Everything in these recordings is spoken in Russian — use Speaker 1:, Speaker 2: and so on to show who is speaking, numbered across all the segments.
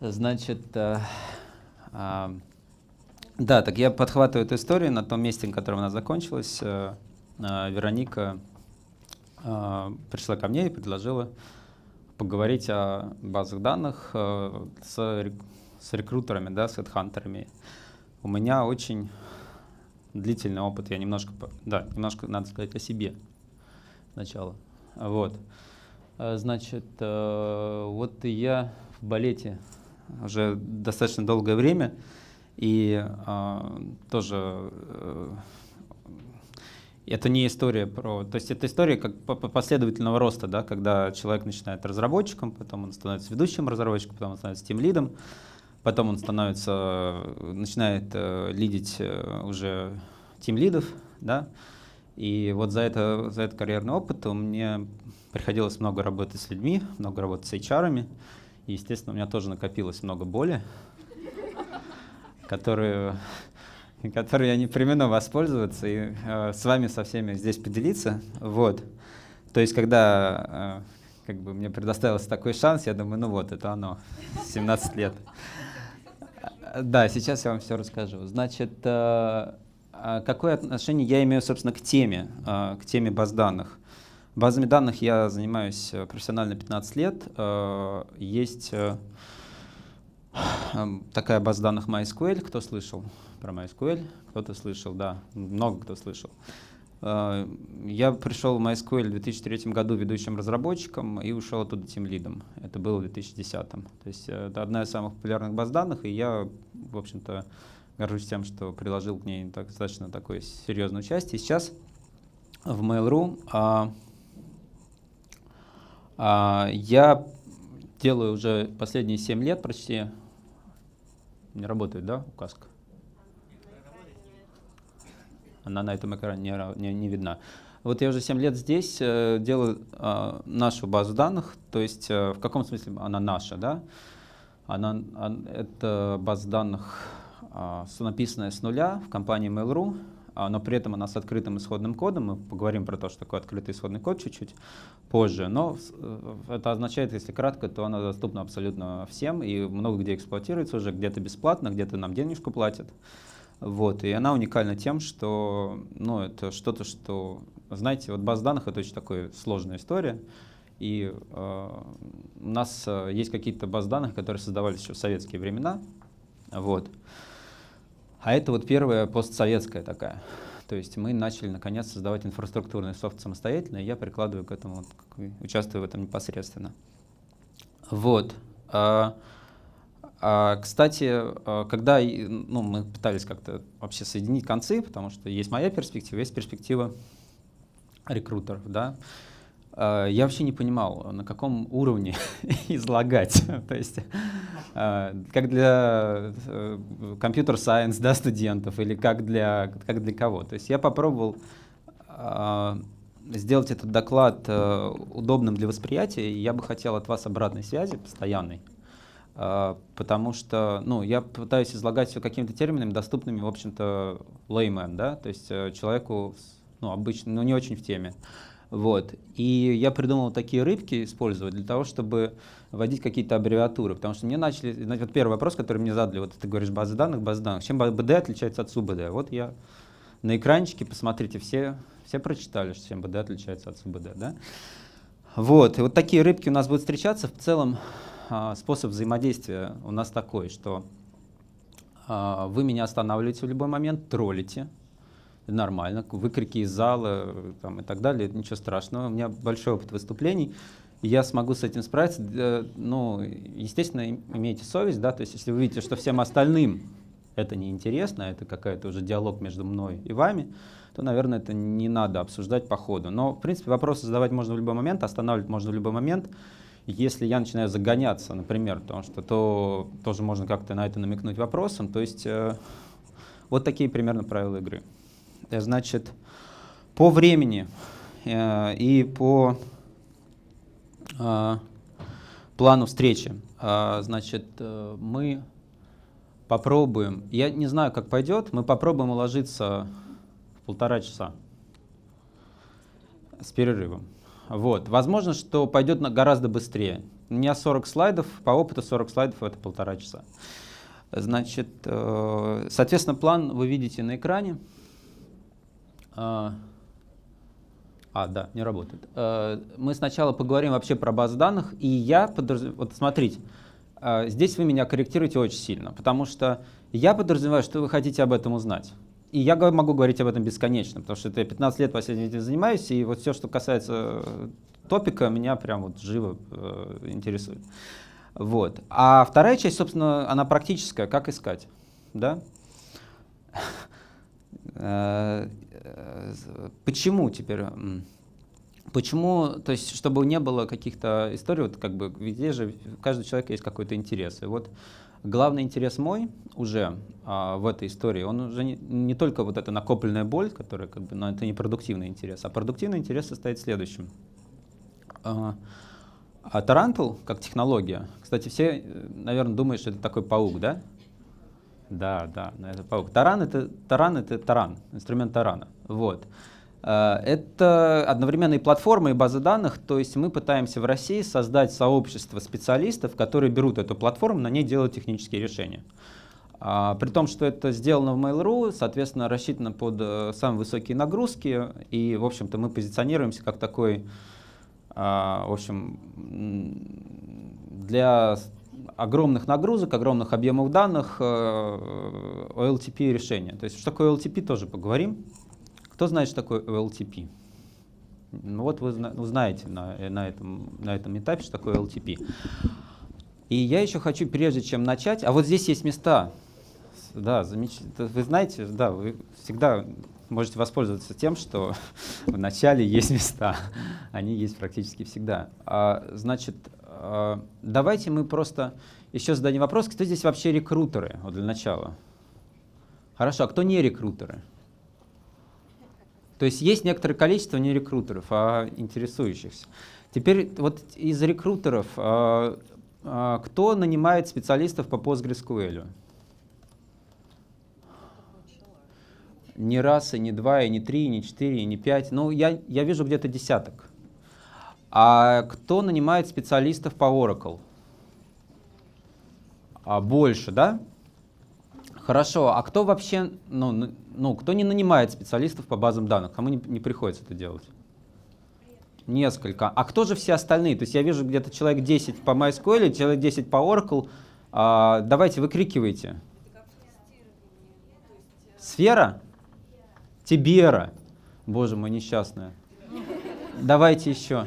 Speaker 1: Значит, э, э, да, так я подхватываю эту историю на том месте, на котором она закончилась. Э, э, Вероника э, пришла ко мне и предложила поговорить о базах данных э, с, с рекрутерами, да, с хедхантерами. У меня очень длительный опыт. Я немножко, да, немножко надо сказать о себе сначала. Вот. Э, значит, э, вот я в балете уже достаточно долгое время, и э, тоже э, это не история про... То есть это история как последовательного роста, да, когда человек начинает разработчиком, потом он становится ведущим разработчиком, потом он становится тем лидом, потом он становится, начинает э, лидить э, уже тим лидов, да, и вот за, это, за этот карьерный опыт у меня приходилось много работать с людьми, много работать с HR, и, естественно, у меня тоже накопилось много боли, которую, которую я не непременно воспользоваться и э, с вами со всеми здесь поделиться. Вот. То есть, когда э, как бы мне предоставился такой шанс, я думаю, ну вот, это оно, 17 лет. Да, сейчас я вам все расскажу. Значит, э, а какое отношение я имею, собственно, к теме, э, к теме баз данных? Базами данных я занимаюсь э, профессионально 15 лет. Э, есть э, такая база данных MySQL. Кто слышал про MySQL? Кто-то слышал, да. Много кто слышал. Я пришел в MySQL в 2003 году ведущим разработчиком и ушел оттуда тем лидом. Это было в 2010. То есть это одна из самых популярных баз данных, и я, в общем-то, горжусь тем, что приложил к ней так, достаточно такое серьезное участие. Сейчас в Mail.ru а, а, я делаю уже последние 7 лет почти. Не работает, да, указка? Она на этом экране не, не, не видна. Вот я уже 7 лет здесь э, делаю э, нашу базу данных, то есть э, в каком смысле она наша, да? Она, она, это база данных, э, написанная с нуля в компании Mail.ru, а, но при этом она с открытым исходным кодом. Мы поговорим про то, что такое открытый исходный код чуть-чуть позже. Но э, это означает, если кратко, то она доступна абсолютно всем и много где эксплуатируется уже, где-то бесплатно, где-то нам денежку платят. Вот, и она уникальна тем, что, ну, это что-то, что, знаете, вот баз данных — это очень такая сложная история, и э, у нас э, есть какие-то баз данных, которые создавались еще в советские времена, вот, а это вот первая постсоветская такая. То есть мы начали, наконец, создавать инфраструктурный софт самостоятельно, и я прикладываю к этому, участвую в этом непосредственно. Вот. А, а, кстати, а, когда ну, мы пытались как-то вообще соединить концы, потому что есть моя перспектива, есть перспектива рекрутеров, да, Э, я вообще не понимал, на каком уровне излагать. То есть, э, как для э, компьютер-сайенс да, студентов или как для, как для кого. То есть я попробовал сделать этот доклад удобным для восприятия, и я бы хотел от вас обратной связи постоянной, потому что ну, я пытаюсь излагать все какими-то терминами, доступными, в общем-то, layman, да, то есть человеку ну, обычно, ну, не очень в теме. Uh, вот. И я придумал такие рыбки использовать для того, чтобы вводить какие-то аббревиатуры. Потому что мне начали... Вот первый вопрос, который мне задали, вот ты говоришь базы данных, базы данных. Чем БД отличается от СУБД? Вот я на экранчике, посмотрите, все, все прочитали, что чем БД отличается от СУБД, да? Вот. И вот такие рыбки у нас будут встречаться. В целом а, способ взаимодействия у нас такой, что а, вы меня останавливаете в любой момент, троллите, нормально, выкрики из зала э, там, и так далее, ничего страшного. У меня большой опыт выступлений, я смогу с этим справиться. Э, ну, естественно, имейте совесть, да, то есть если вы видите, что всем остальным это неинтересно, это какая-то уже диалог между мной и вами, то, наверное, это не надо обсуждать по ходу. Но, в принципе, вопросы задавать можно в любой момент, останавливать можно в любой момент. Если я начинаю загоняться, например, потому что то тоже можно как-то на это намекнуть вопросом. То есть э, вот такие примерно правила игры. Значит, по времени э, и по э, плану встречи, э, значит, мы попробуем, я не знаю, как пойдет, мы попробуем уложиться в полтора часа с перерывом. Вот. Возможно, что пойдет на гораздо быстрее. У меня 40 слайдов, по опыту 40 слайдов это полтора часа. Значит, соответственно, план вы видите на экране. А, а, да, не работает. Э, мы сначала поговорим вообще про базы данных, и я подразумеваю... Вот смотрите, э, здесь вы меня корректируете очень сильно, потому что я подразумеваю, что вы хотите об этом узнать. И я могу говорить об этом бесконечно, потому что это я 15 лет последним этим занимаюсь, и вот все, что касается топика, меня прям вот живо э, интересует. Вот. А вторая часть, собственно, она практическая, как искать. Да? Э, э, почему теперь? Почему, то есть, чтобы не было каких-то историй, вот как бы везде же, у каждого человека есть какой-то интерес. И вот главный интерес мой уже а, в этой истории, он уже не, не только вот эта накопленная боль, которая как бы, но это не продуктивный интерес, а продуктивный интерес состоит в следующем. А, а тарантул, как технология, кстати, все, э, наверное, думают, что это такой паук, да? Да, да, на этот паук. Таран это, таран это таран, инструмент тарана. Вот. Э, это одновременные платформы и базы данных. То есть мы пытаемся в России создать сообщество специалистов, которые берут эту платформу, на ней делают технические решения. А, при том, что это сделано в Mail.ru, соответственно, рассчитано под э, самые высокие нагрузки, и, в общем-то, мы позиционируемся как такой, а, в общем, для огромных нагрузок, огромных объемов данных OLTP э, решения. То есть что такое OLTP, тоже поговорим. Кто знает, что такое OLTP? Ну вот вы узнаете на, э, на, этом, на этом этапе, что такое LTP. И я еще хочу, прежде чем начать, а вот здесь есть места. Да, замечательно. вы знаете, да, вы всегда можете воспользоваться тем, что в начале есть места. Они есть практически всегда. А, значит, а, давайте мы просто еще зададим вопрос, кто здесь вообще рекрутеры вот для начала? Хорошо, а кто не рекрутеры? То есть есть некоторое количество не рекрутеров, а интересующихся. Теперь вот из рекрутеров, а, а, кто нанимает специалистов по PostgreSQL? Не раз, и не два, и не три, и не четыре, и не пять. Ну, я, я вижу где-то десяток. А кто нанимает специалистов по Oracle? А больше, да? Хорошо, а кто вообще, ну, ну, кто не нанимает специалистов по базам данных? Кому не, не приходится это делать? Несколько. А кто же все остальные? То есть я вижу где-то человек 10 по MySQL, человек 10 по Oracle. А, давайте, выкрикивайте. Сфера? Тибера. Боже мой, несчастная. Давайте еще.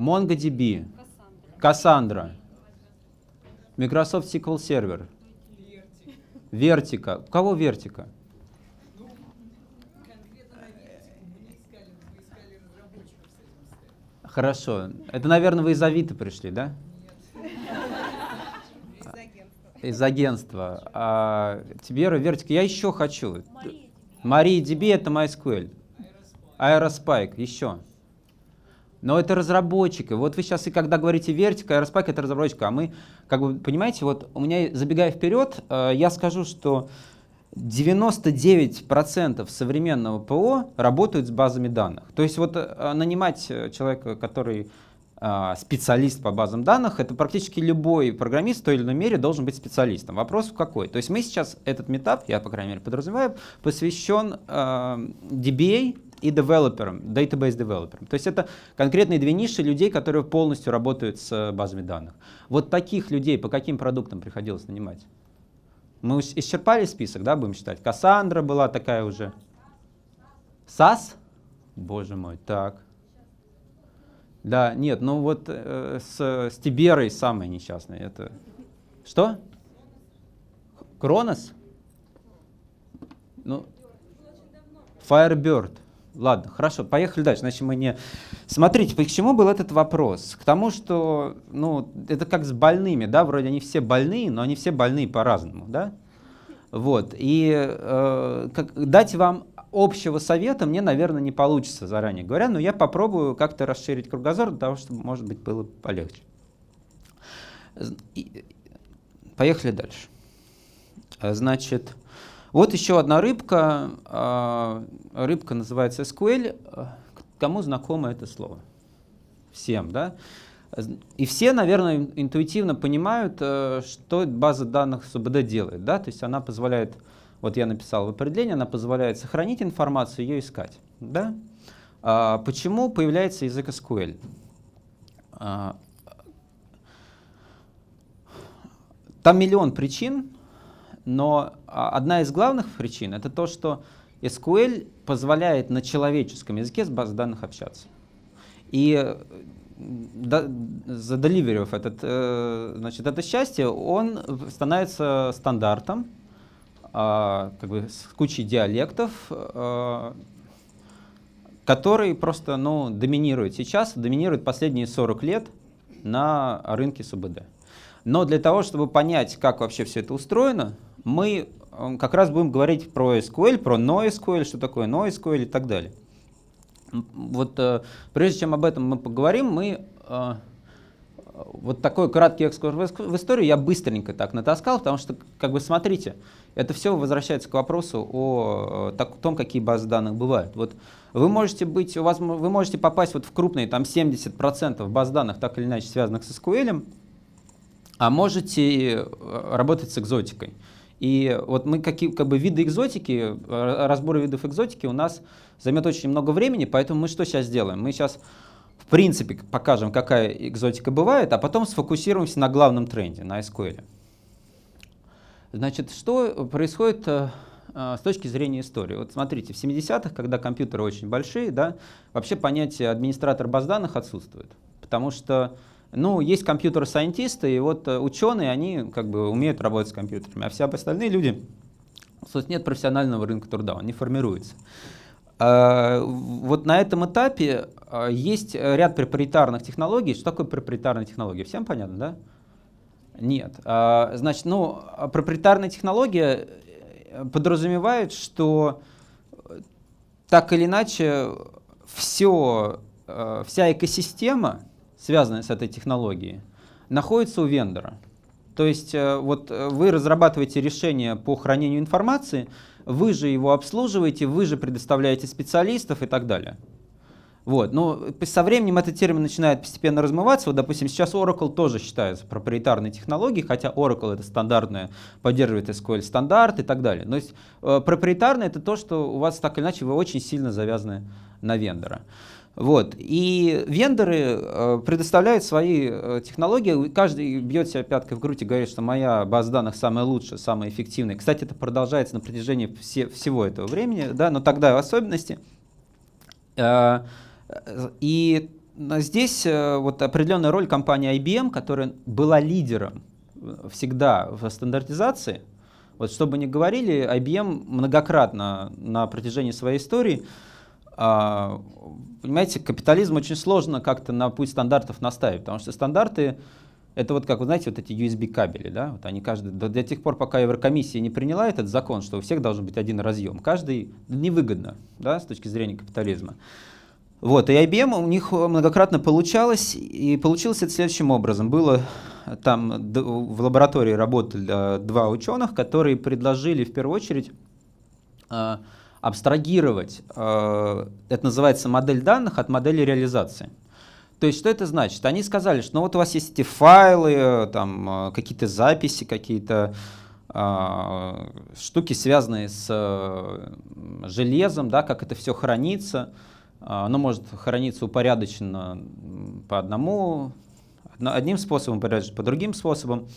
Speaker 1: MongoDB, Cassandra, Microsoft SQL Server, Vertica. У кого Vertica? Хорошо. Это, наверное, вы из Авито пришли, да? Из агентства. А, Тибера, Вертика, я еще хочу. Мария Деби это MySQL. Aerospike еще. Но это разработчики. вот вы сейчас, и когда говорите вертика, и распак это разработчик. А мы, как бы, понимаете, вот у меня, забегая вперед, э, я скажу, что 99% современного ПО работают с базами данных. То есть вот э, нанимать э, человека, который специалист по базам данных, это практически любой программист в той или иной мере должен быть специалистом. Вопрос в какой? То есть мы сейчас этот метап, я по крайней мере подразумеваю, посвящен э, DBA, и девелопером, database девелопером. То есть это конкретные две ниши людей, которые полностью работают с э, базами данных. Вот таких людей по каким продуктам приходилось нанимать? Мы исчерпали список, да, будем считать. Кассандра была такая уже. САС? Боже мой, так. Да, нет, ну вот э, с, с Тиберой самое несчастное. Это... Что? Кронос? Ну, Firebird. Ладно, хорошо, поехали дальше. Значит, мы не... Смотрите, почему был этот вопрос? К тому, что, ну, это как с больными, да, вроде они все больные, но они все больные по-разному, да? Вот, и э, как, дать вам общего совета мне, наверное, не получится, заранее говоря, но ну, я попробую как-то расширить кругозор для того, чтобы, может быть, было полегче. И, поехали дальше. Значит, э, вот еще одна рыбка. А, рыбка называется SQL. Кому знакомо это слово? Всем, да? И все, наверное, интуитивно понимают, э, что база данных СУБД делает. Да? То есть она позволяет, вот я написал в определении, она позволяет сохранить информацию, ее искать. Да? А почему появляется язык SQL? А, там миллион причин, но а, одна из главных причин это то, что SQL позволяет на человеческом языке с баз данных общаться. И э, до, заделиверив этот, э, значит, это счастье, он становится стандартом, а, как бы с кучей диалектов, э, который просто ну, доминирует сейчас, доминирует последние 40 лет на рынке СУБД. Но для того, чтобы понять, как вообще все это устроено, мы э, как раз будем говорить про SQL, про NoSQL, что такое NoSQL и так далее. Вот э, прежде чем об этом мы поговорим, мы э, вот такой краткий экскурс в историю я быстренько так натаскал, потому что, как бы смотрите, это все возвращается к вопросу о том, какие базы данных бывают. Вот вы можете быть, у вас, вы можете попасть вот в крупные там 70% баз данных, так или иначе связанных с SQL, а можете работать с экзотикой. И вот мы какие, как бы виды экзотики, э, разборы видов экзотики у нас займет очень много времени, поэтому мы что сейчас сделаем? Мы сейчас в принципе покажем, какая экзотика бывает, а потом сфокусируемся на главном тренде, на SQL. Значит, что происходит э, э, с точки зрения истории. Вот смотрите, в 70-х, когда компьютеры очень большие, да, вообще понятие администратор баз данных отсутствует. Потому что ну, есть компьютер-сайентисты, и вот э, ученые, они как бы умеют работать с компьютерами, а все остальные люди, собственно, нет профессионального рынка труда, он не формируется. А, вот на этом этапе а, есть ряд проприетарных технологий. Что такое проприетарные технологии? Всем понятно, да? Нет. А, значит, ну, проприетарная технология э, подразумевает, что э, так или иначе все, вся экосистема, связанная с этой технологией, находится у вендора. То есть э, вот э, вы разрабатываете решение по хранению информации, вы же его обслуживаете, вы же предоставляете специалистов и так далее. Вот. Но со временем этот термин начинает постепенно размываться. Вот, допустим, сейчас Oracle тоже считается проприетарной технологией, хотя Oracle это стандартная, поддерживает SQL стандарт и так далее. Но есть, э, проприетарное это то, что у вас так или иначе вы очень сильно завязаны на вендора. Вот. И вендоры э, предоставляют свои э, технологии. Каждый бьет себя пяткой в грудь и говорит, что моя база данных самая лучшая, самая эффективная. Кстати, это продолжается на протяжении все, всего этого времени, да, но тогда в особенности. Э, и здесь вот определенная роль компании IBM, которая была лидером всегда в стандартизации. Вот чтобы не говорили, IBM многократно на протяжении своей истории – а, понимаете, капитализм очень сложно как-то на путь стандартов наставить, потому что стандарты это вот как, вы знаете, вот эти USB кабели, да, вот они каждый, до, до тех пор, пока Еврокомиссия не приняла этот закон, что у всех должен быть один разъем, каждый невыгодно, да, с точки зрения капитализма. Вот, и IBM у них многократно получалось, и получилось это следующим образом. Было там в лаборатории работали два ученых, которые предложили в первую очередь а, абстрагировать, э, это называется модель данных от модели реализации. То есть что это значит? Они сказали, что ну, вот у вас есть эти файлы, там э, какие-то записи, какие-то э, штуки, связанные с э, железом, да, как это все хранится. Э, оно может храниться упорядоченно по одному, одним способом, по другим способам.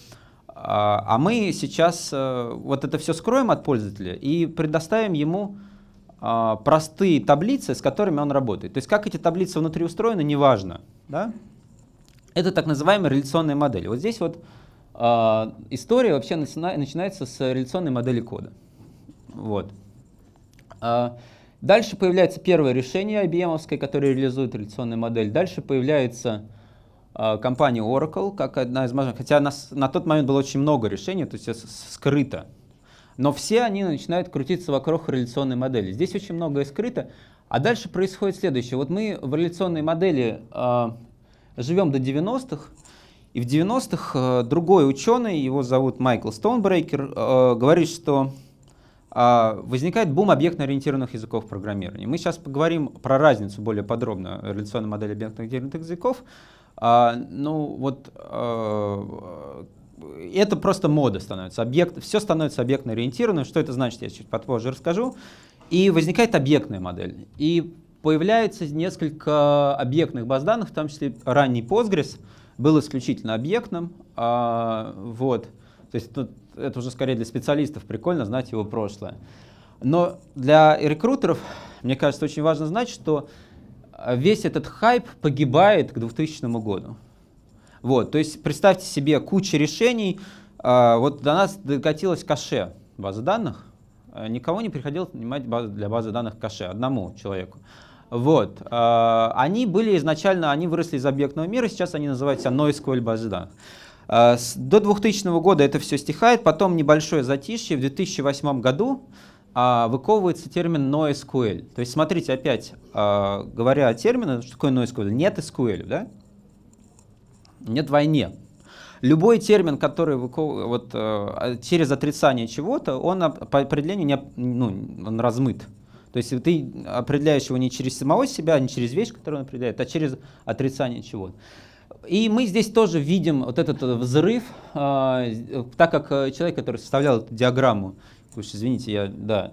Speaker 1: А, а мы сейчас вот это все скроем от пользователя и предоставим ему а, простые таблицы, с которыми он работает. То есть как эти таблицы внутри устроены, неважно. Да? Это так называемая реляционная модель. Вот здесь вот э, история вообще начинается с реляционной модели кода. Вот. Э, дальше появляется первое решение IBM, которое реализует реляционную модель. Дальше появляется э, компания Oracle, как одна из важных, хотя нас, на тот момент было очень много решений, то есть скрыто но все они начинают крутиться вокруг реляционной модели. Здесь очень многое скрыто. А дальше происходит следующее. Вот мы в реляционной модели э, живем до 90-х, и в 90-х э, а, другой ученый, его зовут Майкл Стоунбрейкер, э, говорит, что э, возникает бум объектно-ориентированных языков программирования. Мы сейчас поговорим про разницу более подробно реляционной модели объектно-ориентированных языков. Э, ну вот э, это просто мода становится. Объект, все становится объектно ориентированным. Что это значит, я чуть попозже расскажу. И возникает объектная модель. И появляется несколько объектных баз данных, в том числе ранний Postgres был исключительно объектным. А, вот. То есть тут, это уже скорее для специалистов прикольно знать его прошлое. Но для рекрутеров, мне кажется, очень важно знать, что весь этот хайп погибает к 2000 году. Вот, то есть представьте себе кучу решений. А, вот до нас докатилась каше базы данных. А, никого не приходилось занимать для базы данных каше, одному человеку. Вот. А, они были изначально, они выросли из объектного мира, сейчас они называются NoSQL базы данных. До 2000 года это все стихает, потом небольшое затишье. В 2008 году выковывается термин NoSQL. То есть, смотрите, опять говоря о термине, что такое NoSQL? Нет SQL, да? нет войне. Любой термин, который вот, э, а, через отрицание чего-то, он по определению не, ну, он размыт. То есть ты определяешь его не через самого себя, не через вещь, которую он определяет, а через отрицание чего-то. И мы здесь тоже видим вот этот э, взрыв, э, так как человек, который составлял эту диаграмму, извините, я да,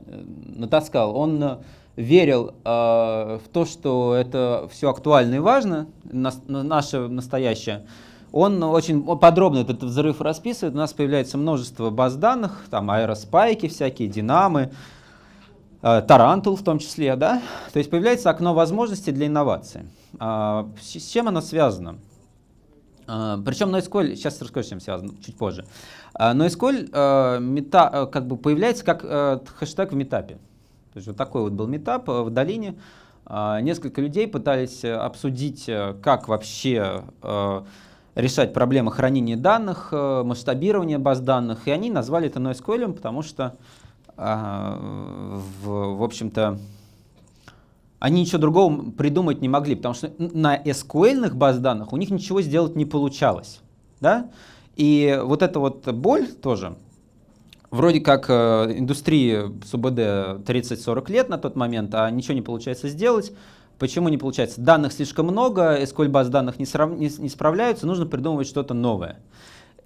Speaker 1: натаскал, он верил э, в то, что это все актуально и важно, нас, наше настоящее, он очень подробно этот взрыв расписывает. У нас появляется множество баз данных, там аэроспайки всякие, динамы, э, тарантул в том числе, да? То есть появляется окно возможностей для инноваций. Э, с чем оно связано? А, Причем NoSQL, сейчас расскажу, с чем связано, чуть позже. NoSQL а, э, мета, э, как бы появляется как э, хэштег в метапе. То есть вот такой вот был метап э, в долине. А, несколько людей пытались э, обсудить, э, как вообще решать проблемы хранения данных, масштабирования баз данных, и они назвали это NoSQL, потому что, а, в, общем-то, они ничего другого придумать не могли, потому что на SQL баз данных у них ничего сделать не получалось. Да? И вот эта вот боль тоже, вроде как э, индустрии СУБД 30-40 лет на тот момент, а ничего не получается сделать. Почему не получается? Данных слишком много, SQL-баз данных не, срав... не, не справляются, нужно придумывать что-то новое.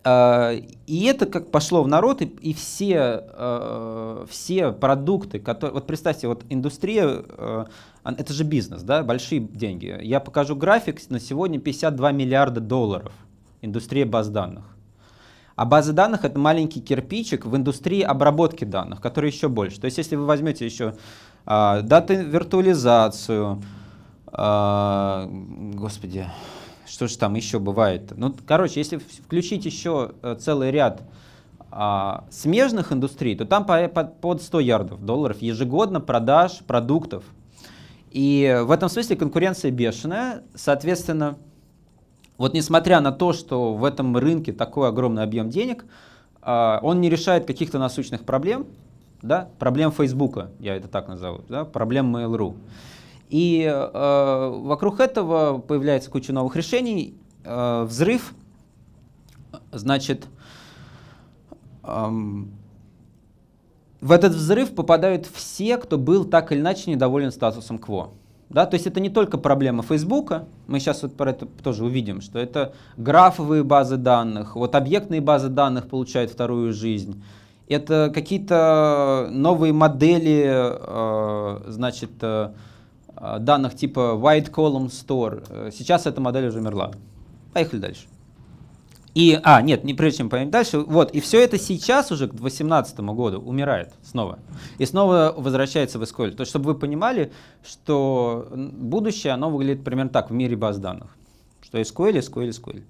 Speaker 1: Э, и это как пошло в народ, и, и все, э, все продукты, которые... Вот представьте, вот индустрия, э, это же бизнес, да, большие деньги. Я покажу график, на сегодня 52 миллиарда долларов индустрия баз данных. А база данных — это маленький кирпичик в индустрии обработки данных, который еще больше. То есть если вы возьмете еще э, а, даты виртуализацию, э, господи, что же там еще бывает? Ну, короче, если включить еще э, целый ряд а, смежных индустрий, то там по, по, э, под 100 ярдов долларов ежегодно продаж продуктов. И в этом смысле конкуренция бешеная, соответственно, вот несмотря на то, что в этом рынке такой огромный объем денег, а, он не решает каких-то насущных проблем, да, проблем Фейсбука, я это так назову, да, проблем Mail.ru. И э, вокруг этого появляется куча новых решений, э, взрыв, значит, э, в этот взрыв попадают все, кто был так или иначе недоволен статусом КВО. Да, то есть это не только проблема Фейсбука, мы сейчас вот про это тоже увидим, что это графовые базы данных, вот объектные базы данных получают вторую жизнь, это какие-то новые модели, э, значит, э, данных типа White Column Store. Э, сейчас эта модель уже умерла. Поехали дальше. И, а, нет, не прежде чем пойдем дальше, вот, и все это сейчас уже к 2018 году умирает снова. И снова возвращается в SQL. То есть, чтобы вы понимали, что будущее, оно выглядит примерно так в мире баз данных. Что SQL, SQL, SQL.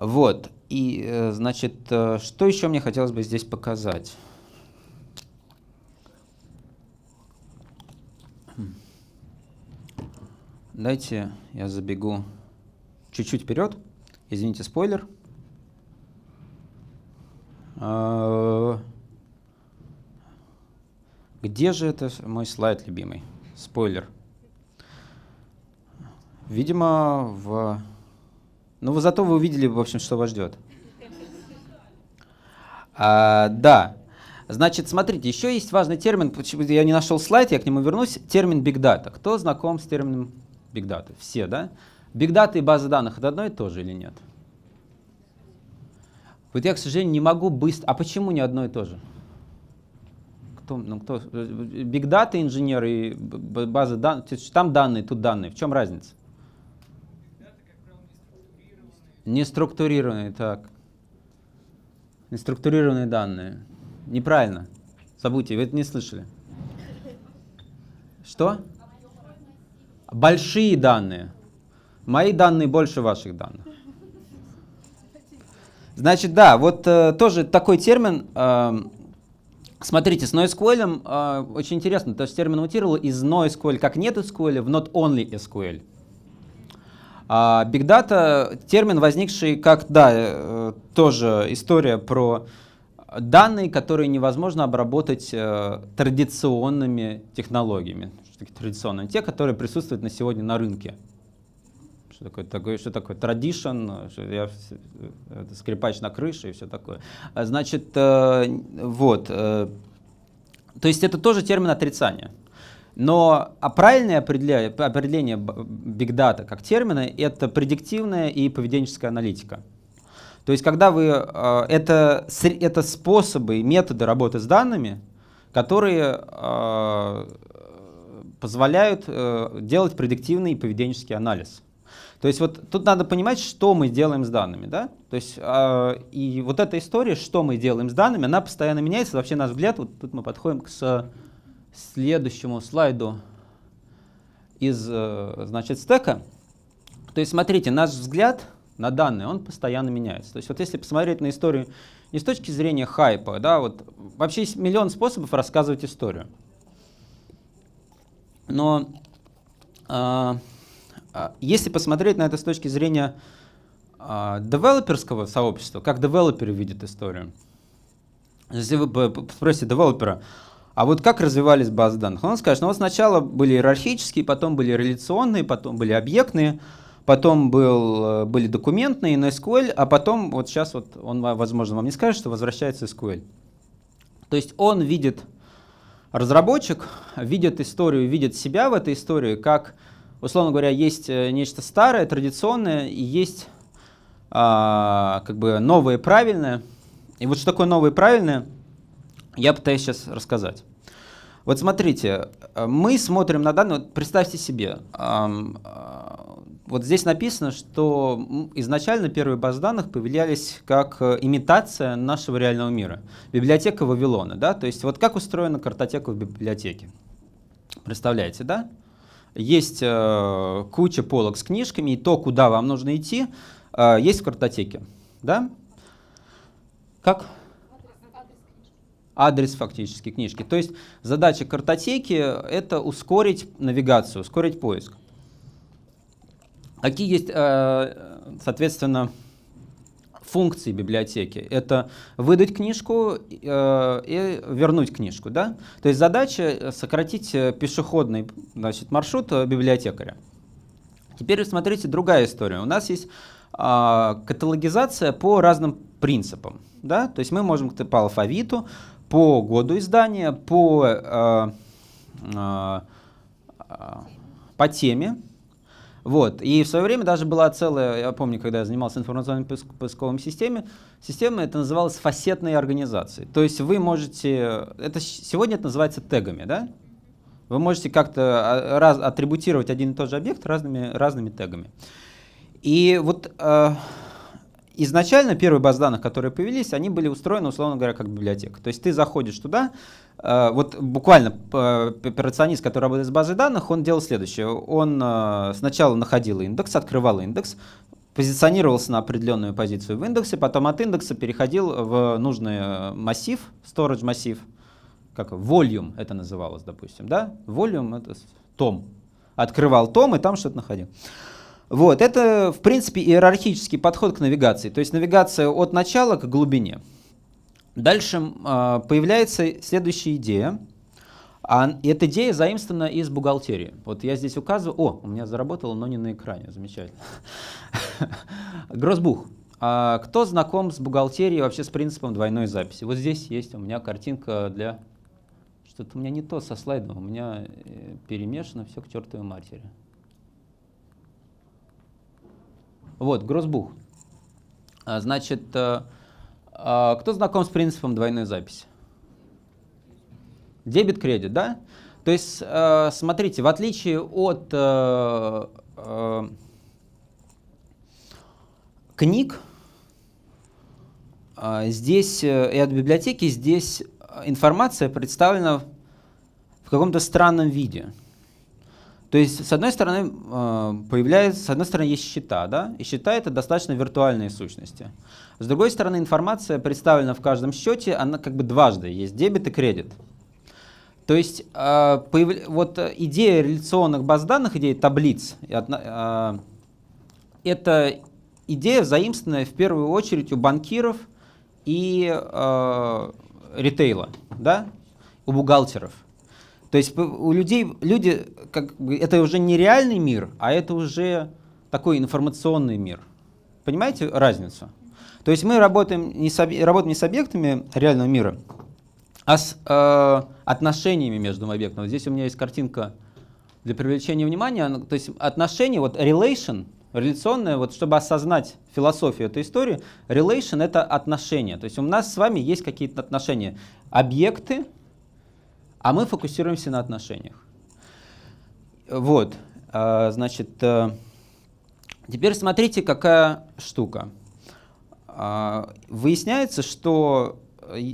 Speaker 1: Вот, и, э, значит, э, что еще мне хотелось бы здесь показать? Хм. Дайте я забегу чуть-чуть вперед. Извините, спойлер. А, где же это мой слайд любимый? Спойлер. Видимо, в... Ну, вы зато вы увидели, в общем, что вас ждет. А, да. Значит, смотрите, еще есть важный термин, почему я не нашел слайд, я к нему вернусь, термин Big Data. Кто знаком с термином Big Data? Все, да? Бигдата и база данных — это одно и то же или нет? Вот я, к сожалению, не могу быстро... А почему не одно и то же? Кто, ну, кто... Бигдата инженер и база данных... Там данные, тут данные. В чем разница? Неструктурированные, так. Неструктурированные данные. Неправильно. Забудьте, вы это не слышали. Что? Большие данные. Мои данные больше ваших данных. Значит, да, вот э, тоже такой термин. Э, смотрите, с NoSQL э, очень интересно, то есть термин мутировал из NoSQL как нет SQL в not only SQL. А Big Data — термин, возникший как, да, э, тоже история про данные, которые невозможно обработать э, традиционными технологиями. Что такие традиционные? Те, которые присутствуют на сегодня на рынке что такое, такое, что такое традишн, что я, скрипач на крыше и все такое. А, значит, э, вот, э, то есть это тоже термин отрицания. Но а правильное определение, определение big data как термина – это предиктивная и поведенческая аналитика. То есть когда вы… Э, это, это способы и методы работы с данными, которые позволяют делать предиктивный и поведенческий анализ. То есть вот тут надо понимать, что мы делаем с данными, да? То есть э, и вот эта история, что мы делаем с данными, она постоянно меняется. Вообще, наш взгляд, вот тут мы подходим к с, следующему слайду из, э, значит, стека. То есть смотрите, наш взгляд на данные, он постоянно меняется. То есть вот если посмотреть на историю не с точки зрения хайпа, да, вот вообще есть миллион способов рассказывать историю. Но э, а, если посмотреть на это с точки зрения а, девелоперского сообщества, как девелоперы видят историю, если вы спросите девелопера, а вот как развивались базы данных? Он скажет, ну вот сначала были иерархические, потом были реляционные, потом были объектные, потом был, э, были документные на SQL, а потом вот сейчас вот он, возможно, вам не скажет, что возвращается SQL. То есть он видит, разработчик видит историю, видит себя в этой истории как условно говоря, есть э, нечто старое, традиционное, и есть а, как бы новое правильное. И вот что такое новое правильное, я пытаюсь сейчас рассказать. Вот смотрите, э, мы смотрим на данные, вот представьте себе, э, вот здесь написано, что изначально первые базы данных появлялись как имитация нашего реального мира. Библиотека Вавилона, да, то есть вот как устроена картотека в библиотеке. Представляете, да? Есть э, куча полок с книжками, и то, куда вам нужно идти, э, есть в картотеке. Да? Как? адрес фактически книжки. То есть задача картотеки — это ускорить навигацию, ускорить поиск. Какие есть, э, соответственно, функций библиотеки. Это выдать книжку э, и вернуть книжку. Да? То есть задача сократить э, пешеходный значит, маршрут э, библиотекаря. Теперь смотрите другая история. У нас есть э, каталогизация по разным принципам. Да? То есть мы можем по алфавиту, по году издания, по, э, э, э по теме вот. И в свое время даже была целая, я помню, когда я занимался информационной поисковой системой, система это называлась фасетной организацией. То есть вы можете, это сегодня это называется тегами, да? Вы можете как-то а, раз, атрибутировать один и тот же объект разными, разными тегами. И вот э, изначально первые базы данных, которые появились, они были устроены, условно говоря, как библиотека. То есть ты заходишь туда, э, вот буквально э, операционист, который работает с базой данных, он делал следующее. Он э, сначала находил индекс, открывал индекс, позиционировался на определенную позицию в индексе, потом от индекса переходил в нужный массив, storage массив, как volume это называлось, допустим, да? Volume это том. Открывал том и там что-то находил. Вот, это, в принципе, иерархический подход к навигации, то есть навигация от начала к глубине. Дальше э, появляется следующая идея. А эта идея заимствована из бухгалтерии. Вот я здесь указываю... О, у меня заработало, но не на экране. Замечательно. Грозбух, а, кто знаком с бухгалтерией вообще с принципом двойной записи? Вот здесь есть у меня картинка для... Что-то у меня не то со слайдом, у меня э, перемешано все к чертовой матери. Вот, Гросбух. А, значит, э, а, кто знаком с принципом двойной записи? Дебет-кредит, да? То есть, э, смотрите, в отличие от э, книг, а, здесь и от библиотеки здесь информация представлена в каком-то странном виде – то есть, с одной стороны, э, появляется, с одной стороны, есть счета, да, и счета это достаточно виртуальные сущности. С другой стороны, информация представлена в каждом счете, она как бы дважды, есть дебет и кредит. То есть, э, вот э, идея реляционных баз данных, идея таблиц, это идея заимствованная в первую очередь у банкиров и ритейла, да, у бухгалтеров – то есть у людей, люди, как бы, это уже не реальный мир, а это уже такой информационный мир. Понимаете разницу? То есть мы работаем не с, работаем не с объектами реального мира, а с э, отношениями между объектами. Вот здесь у меня есть картинка для привлечения внимания. То есть отношения, вот relation, реляционное, вот чтобы осознать философию этой истории, relation — это отношения. То есть у нас с вами есть какие-то отношения. Объекты — а мы фокусируемся на отношениях. Вот, а, значит, э, теперь смотрите, какая штука. А, выясняется, что э,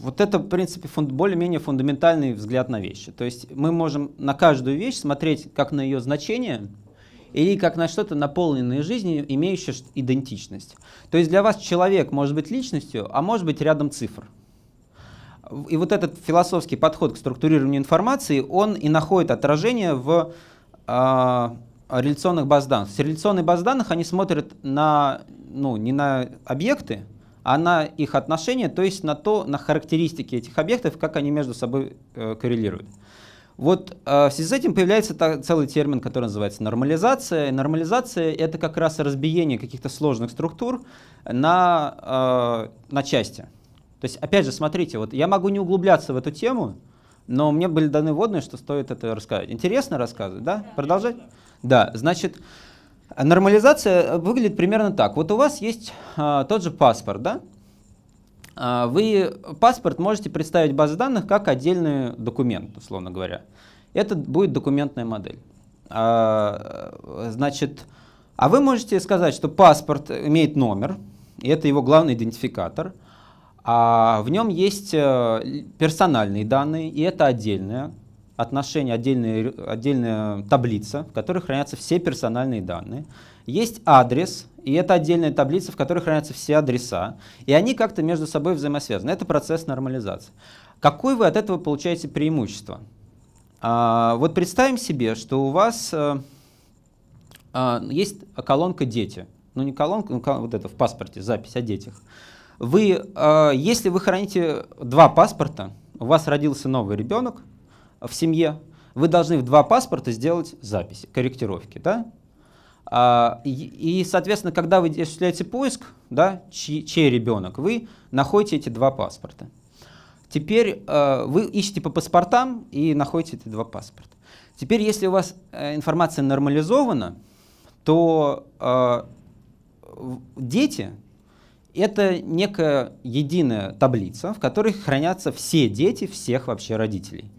Speaker 1: вот это, в принципе, фунд, более-менее фундаментальный взгляд на вещи. То есть мы можем на каждую вещь смотреть как на ее значение или как на что-то наполненное жизнью, имеющее идентичность. То есть для вас человек может быть личностью, а может быть рядом цифр. И вот этот философский подход к структурированию информации, он и находит отражение в э, реляционных баз данных. В реляционных баз данных они смотрят на, ну, не на объекты, а на их отношения, то есть на то, на характеристики этих объектов, как они между собой э, коррелируют. Вот э, в связи с этим появляется та, целый термин, который называется нормализация. нормализация — это как раз разбиение каких-то сложных структур на, э, на части. То есть, опять же, смотрите, вот я могу не углубляться в эту тему, но мне были даны водные, что стоит это рассказать. Интересно рассказывать, да? да Продолжать? Да, значит, нормализация выглядит примерно так. Вот у вас есть а, тот же паспорт, да? А, вы паспорт можете представить базу данных как отдельный документ, условно говоря. Это будет документная модель. А, значит, а вы можете сказать, что паспорт имеет номер, и это его главный идентификатор – а в нем есть э, персональные данные, и это отдельное отношение, отдельная, отдельная таблица, в которой хранятся все персональные данные. Есть адрес, и это отдельная таблица, в которой хранятся все адреса, и они как-то между собой взаимосвязаны. Это процесс нормализации. Какое вы от этого получаете преимущество? А, вот представим себе, что у вас а, а, есть колонка «Дети». Ну, не колонка, ну, кол вот это в паспорте, запись о детях. Вы, э, если вы храните два паспорта, у вас родился новый ребенок в семье, вы должны в два паспорта сделать записи, корректировки, да? А, и, соответственно, когда вы осуществляете поиск, да, чей, чей ребенок, вы находите эти два паспорта. Теперь э, вы ищете по паспортам и находите эти два паспорта. Теперь, если у вас э, информация нормализована, то э, дети это некая единая таблица, в которой хранятся все дети всех вообще родителей.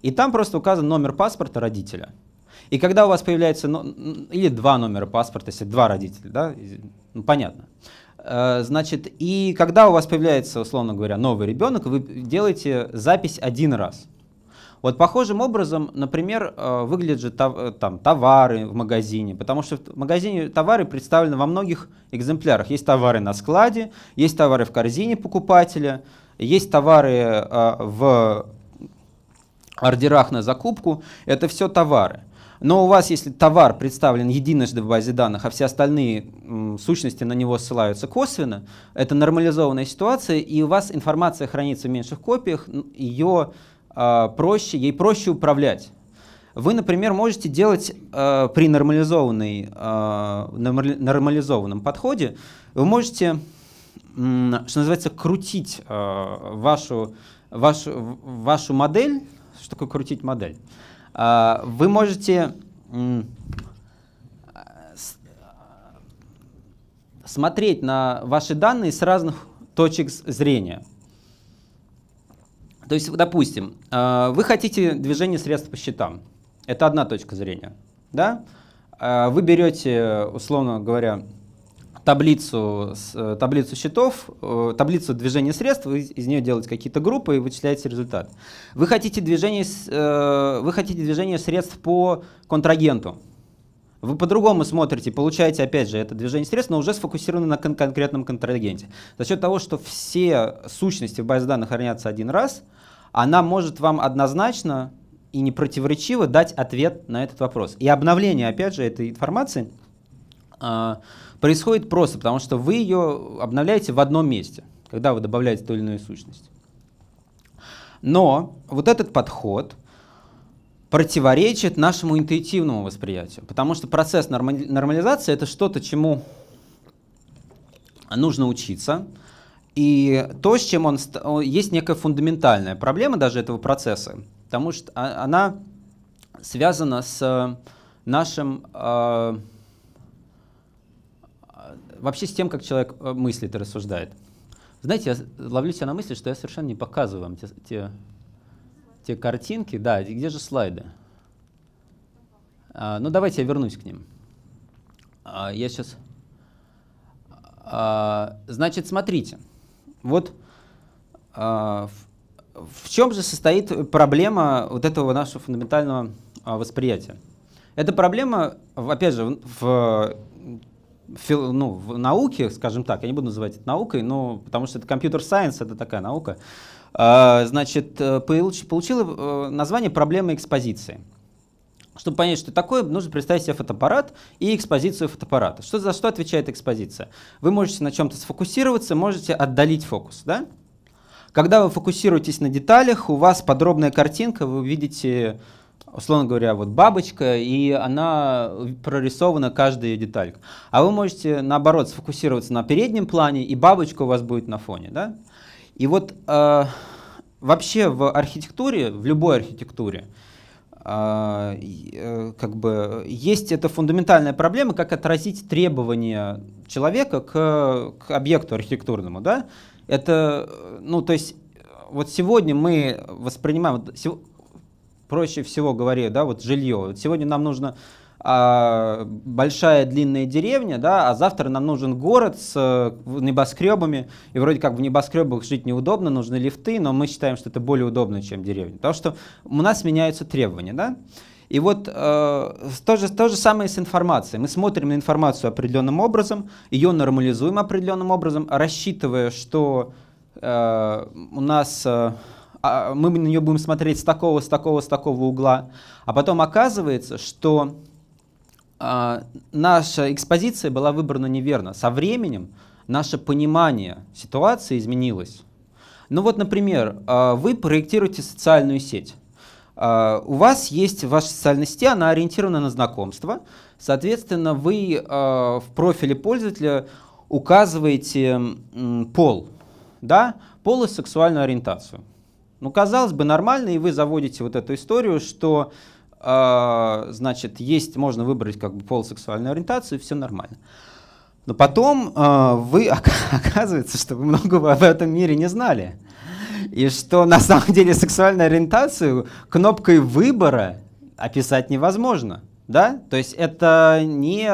Speaker 1: И там просто указан номер паспорта родителя. И когда у вас появляется, или два номера паспорта, если два родителя, да, ну, понятно. Э, значит, и когда у вас появляется, условно говоря, новый ребенок, вы делаете запись один раз – вот похожим образом, например, э, выглядят же э, там, товары в магазине, потому что в магазине товары представлены во многих экземплярах. Есть товары на складе, есть товары в корзине покупателя, есть товары э, в ордерах на закупку. Это все товары. Но у вас, если товар представлен единожды в базе данных, а все остальные м, сущности на него ссылаются косвенно, это нормализованная ситуация, и у вас информация хранится в меньших копиях, ее а, проще, ей проще управлять. Вы, например, можете делать э, при нормализованной, э, нормализованном подходе, вы можете, что называется, крутить э, вашу, вашу, вашу модель. Что такое крутить модель? Э, вы можете э, смотреть на ваши данные с разных точек зрения. То есть, допустим, э, вы хотите движение средств по счетам. Это одна точка зрения. Да? Э, вы берете, условно говоря, таблицу, э, таблицу счетов, таблицу движения средств, вы из нее делаете какие-то группы и вычисляете результат. Вы хотите движение, вы хотите движение средств по контрагенту. Вы по-другому смотрите, получаете, опять же, это движение средств, но уже сфокусировано на кон конкретном контрагенте. За счет того, что все сущности в базе данных хранятся один раз, она может вам однозначно и не противоречиво дать ответ на этот вопрос. И обновление, опять же, этой информации э, происходит просто, потому что вы ее обновляете в одном месте, когда вы добавляете ту или иную сущность. Но вот этот подход – противоречит нашему интуитивному восприятию. Потому что процесс нормализации — это что-то, чему нужно учиться. И то, с чем он... Есть некая фундаментальная проблема даже этого процесса, потому что она связана с э, нашим... Э, вообще с тем, как человек э, мыслит и рассуждает. Знаете, я ловлю себя на мысли, что я совершенно не показываю вам те, те те картинки. Да, где же слайды? А, ну, давайте я вернусь к ним. А, я сейчас... А, значит, смотрите. Вот а, в, в чем же состоит проблема вот этого нашего фундаментального а, восприятия? Эта проблема, опять же, в, в, ну, в науке, скажем так, я не буду называть это наукой, но потому что это компьютер-сайенс, это такая наука, а, значит, э, получила э, название «Проблема экспозиции». Чтобы понять, что такое, нужно представить себе фотоаппарат и экспозицию фотоаппарата. Что, за что отвечает экспозиция? Вы можете на чем-то сфокусироваться, можете отдалить фокус. Да? Когда вы фокусируетесь на деталях, у вас подробная картинка, вы видите, условно говоря, вот бабочка, и она прорисована, каждая деталька. А вы можете, наоборот, сфокусироваться на переднем плане, и бабочка у вас будет на фоне. Да? И вот э, вообще в архитектуре, в любой архитектуре, а, э, как бы есть эта фундаментальная проблема, как отразить требования человека к, к объекту архитектурному, да? Это, ну, то есть, вот сегодня мы воспринимаем, проще всего говоря, да, вот жилье. Вот сегодня нам нужно а, большая длинная деревня, да, а завтра нам нужен город с э, небоскребами, и вроде как в небоскребах жить неудобно, нужны лифты, но мы считаем, что это более удобно, чем деревня, потому что у нас меняются требования, да. И вот э, то, же, то же самое с информацией. Мы смотрим на информацию определенным образом, ее нормализуем определенным образом, рассчитывая, что э, у нас э, а, мы на нее будем смотреть с такого, с такого, с такого угла. А потом оказывается, что а, наша экспозиция была выбрана неверно. Со временем наше понимание ситуации изменилось. Ну вот, например, а, вы проектируете социальную сеть. А, у вас есть ваша социальная сеть, она ориентирована на знакомство. Соответственно, вы в профиле пользователя указываете пол, да, пол и сексуальную ориентацию. Ну, казалось бы, нормально, и вы заводите вот эту историю, что э, а, значит, есть, можно выбрать как бы пол сексуальной ориентации, все нормально. Но потом э, вы, оказывается, что вы многого об этом мире не знали. И что на самом деле сексуальную ориентацию кнопкой выбора описать невозможно. Да? То есть это не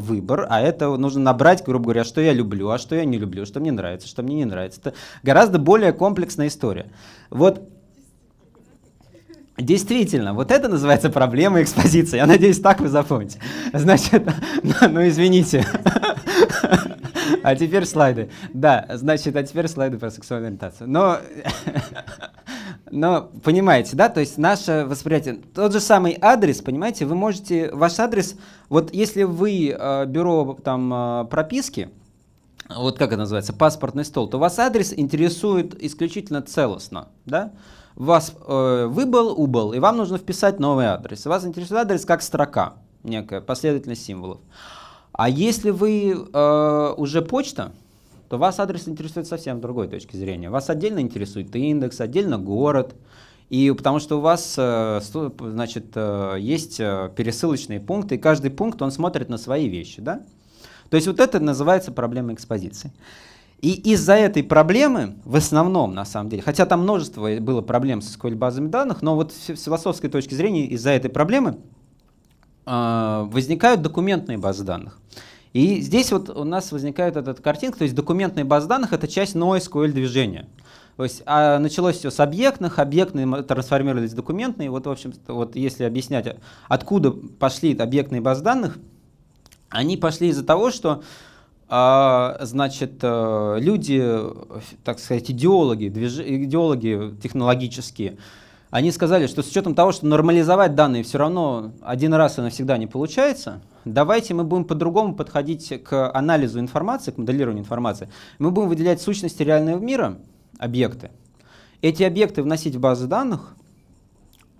Speaker 1: выбор, а это нужно набрать, грубо говоря, что я люблю, а что я не люблю, что мне нравится, что мне не нравится. Это гораздо более комплексная история. Вот Действительно, вот это называется проблема экспозиции. Я надеюсь, так вы запомните. Значит, ну, ну, извините. А теперь слайды. Да, значит, а теперь слайды про сексуальную ориентацию. Но, но понимаете, да, то есть наше восприятие, тот же самый адрес, понимаете, вы можете, ваш адрес, вот если вы э, бюро там э, прописки, вот как это называется, паспортный стол, то вас адрес интересует исключительно целостно, да, вас э, выбыл, убыл, и вам нужно вписать новый адрес. вас интересует адрес как строка, некая последовательность символов. А если вы э, уже почта, то вас адрес интересует совсем другой точки зрения. Вас отдельно интересует индекс, отдельно город, и потому что у вас э, значит, э, есть э, пересылочные пункты, и каждый пункт он смотрит на свои вещи. Да? То есть вот это называется проблема экспозиции. И из-за этой проблемы, в основном, на самом деле, хотя там множество было проблем с SQL-базами данных, но вот с философской точки зрения из-за этой проблемы э, возникают документные базы данных. И здесь вот у нас возникает этот картинка, то есть документные базы данных — это часть NoSQL движения. То есть а началось все с объектных, объектные трансформировались в документные. Вот, в общем вот если объяснять, откуда пошли объектные базы данных, они пошли из-за того, что а, значит, э, люди, так сказать, идеологи, движ... идеологи технологические, они сказали, что с учетом того, что нормализовать данные все равно один раз и навсегда не получается, давайте мы будем по-другому подходить к анализу информации, к моделированию информации. Мы будем выделять сущности реального мира, объекты. Эти объекты вносить в базы данных.